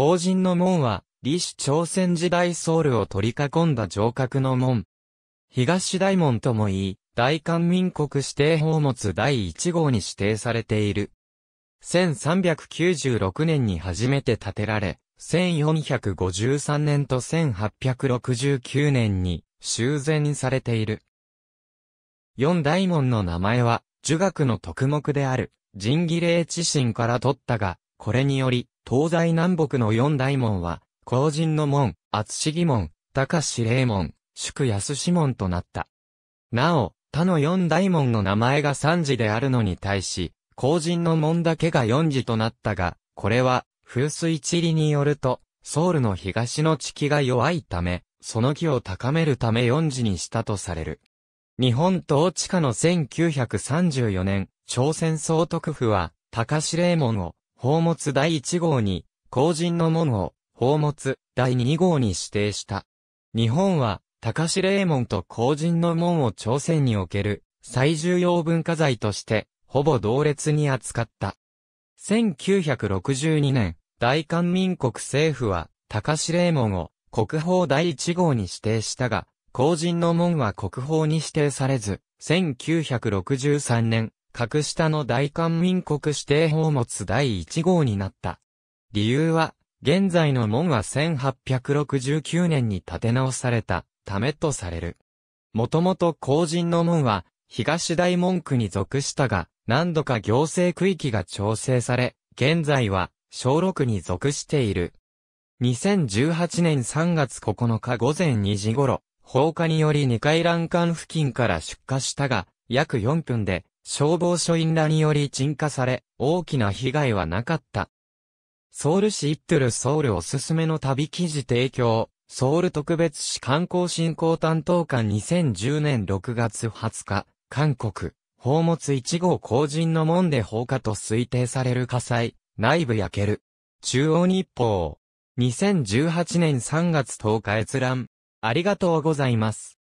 法人の門は、李氏朝鮮時代ソウルを取り囲んだ城郭の門。東大門とも言い、大韓民国指定宝物第1号に指定されている。1396年に初めて建てられ、1453年と1869年に修繕されている。四大門の名前は、儒学の特目である、仁儀霊知震から取ったが、これにより、東西南北の四大門は、後人の門、厚茂門、高志霊門、宿安志門となった。なお、他の四大門の名前が三字であるのに対し、後人の門だけが四字となったが、これは、風水地理によると、ソウルの東の地気が弱いため、その気を高めるため四字にしたとされる。日本統治下の1934年、朝鮮総督府は、高司令門を、宝物第1号に、後人の門を、宝物第2号に指定した。日本は、高志霊門と後人の門を朝鮮における、最重要文化財として、ほぼ同列に扱った。1962年、大韓民国政府は、高志霊門を、国宝第1号に指定したが、後人の門は国宝に指定されず、1963年、格下の大韓民国指定宝物第1号になった。理由は、現在の門は1869年に建て直されたためとされる。もともと後人の門は東大門区に属したが、何度か行政区域が調整され、現在は小6に属している。2018年3月9日午前2時頃、放火により2階欄間付近から出火したが、約4分で消防署員らにより鎮火され、大きな被害はなかった。ソウル市イットルソウルおすすめの旅記事提供、ソウル特別市観光振興担当官2010年6月20日、韓国、宝物1号工人の門で放火と推定される火災、内部焼ける。中央日報。2018年3月10日閲覧。ありがとうございます。